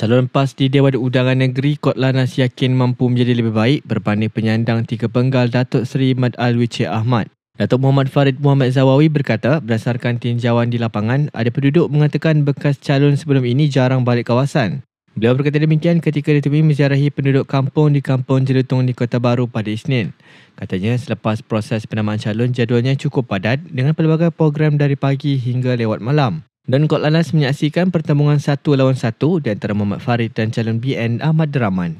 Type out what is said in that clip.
Calon PAS di Dewan Undangan Negeri Kot Lana yakin mampu menjadi lebih baik berbanding penyandang tiga penggal Datuk Seri Mat Alwi Cik Ahmad. Datuk Muhammad Farid Muhammad Zawawi berkata berdasarkan tinjauan di lapangan, ada penduduk mengatakan bekas calon sebelum ini jarang balik kawasan. Beliau berkata demikian ketika ditemui menziarahi penduduk kampung di kampung Jelutong di Kota Baru pada Isnin. Katanya selepas proses penamaan calon, jadualnya cukup padat dengan pelbagai program dari pagi hingga lewat malam. Dan Kuala Lanas menyaksikan pertembungan satu lawan satu di antara Muhammad Farid dan calon BN Ahmad Rahman.